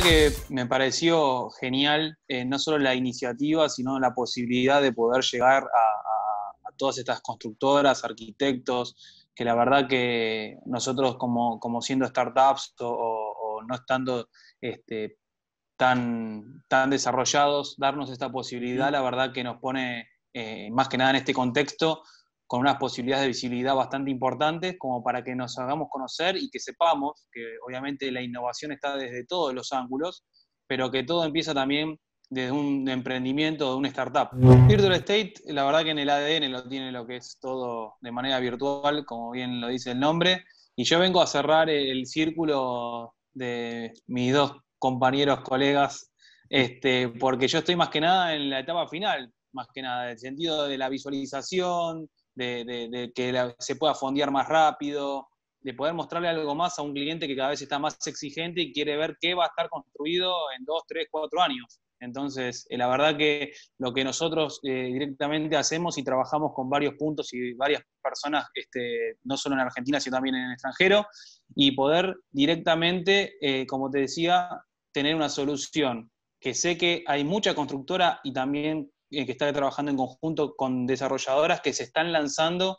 que me pareció genial eh, no solo la iniciativa, sino la posibilidad de poder llegar a, todas estas constructoras, arquitectos, que la verdad que nosotros como, siendo startups o, no estando este, tan, desarrollados, darnos esta posibilidad, la verdad que nos pone eh, más que nada en este contexto con unas posibilidades de visibilidad bastante importantes como para que nos hagamos conocer y que sepamos que obviamente la innovación está desde todos los ángulos, pero que todo empieza también desde un emprendimiento, de una startup. Virtual Estate, la verdad que en el ADN lo tiene lo que es todo de manera virtual, como bien lo dice el nombre, y yo vengo a cerrar el círculo de mis dos compañeros, colegas, este, porque yo estoy más que nada en la etapa final, más que nada, en el sentido de la visualización, de, que se pueda fondear más rápido, de poder mostrarle algo más a un cliente que cada vez está más exigente y quiere ver qué va a estar construido en dos, tres, cuatro años. Entonces, eh, la verdad que lo que nosotros eh, directamente hacemos y trabajamos con varios puntos y varias personas, este, no solo en Argentina, sino también en el extranjero, y poder directamente, eh, como te decía, tener una solución, que sé que hay mucha constructora y también eh, que está trabajando en conjunto con desarrolladoras que se están lanzando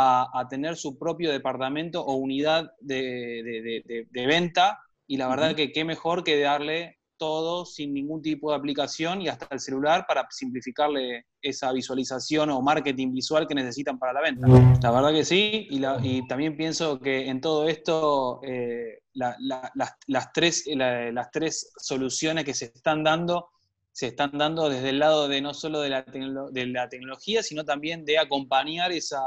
a, tener su propio departamento o unidad de, venta. Y la verdad que qué mejor que darle todo sin ningún tipo de aplicación y hasta el celular para simplificarle esa visualización o marketing visual que necesitan para la venta. La verdad que sí, y, también pienso que en todo esto eh, tres, las tres soluciones que se están dando se están dando desde el lado de no solo de la, de la tecnología, sino también de acompañar esa,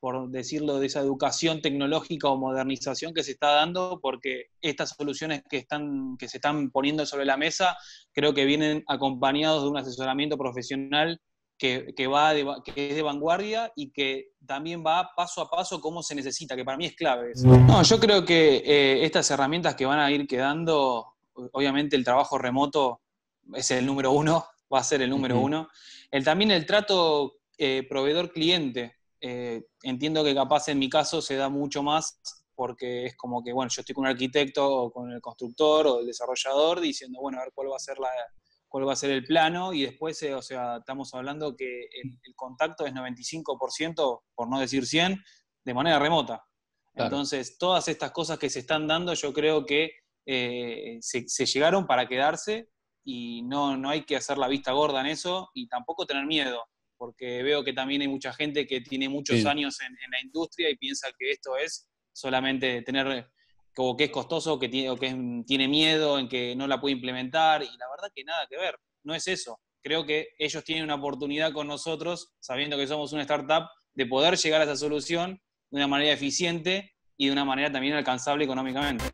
por decirlo, de esa educación tecnológica o modernización que se está dando, porque estas soluciones que, están, que se están poniendo sobre la mesa creo que vienen acompañados de un asesoramiento profesional que, va de, que es de vanguardia y que también va paso a paso como se necesita, que para mí es clave. Eso. Mm. No, yo creo que eh, estas herramientas que van a ir quedando, obviamente el trabajo remoto es el número uno, va a ser el número uno. El, también el trato eh, proveedor-cliente. Eh, entiendo que capaz en mi caso se da mucho más porque es como que, bueno, yo estoy con un arquitecto o con el constructor o el desarrollador diciendo, bueno, a ver cuál va a ser la, cuál va a el plano y después, eh, o sea, estamos hablando que el, contacto es 95%, por no decir 100, de manera remota. Entonces, todas estas cosas que se están dando, yo creo que se, llegaron para quedarse y no, no hay que hacer la vista gorda en eso y tampoco tener miedo, porque veo que también hay mucha gente que tiene muchos años en, la industria y piensa que esto es solamente tener, como que es costoso, que tiene, o que tiene miedo, en que no la puede implementar y la verdad que nada que ver, no es eso. Creo que ellos tienen una oportunidad con nosotros, sabiendo que somos una startup, de poder llegar a esa solución de una manera eficiente y de una manera también alcanzable económicamente.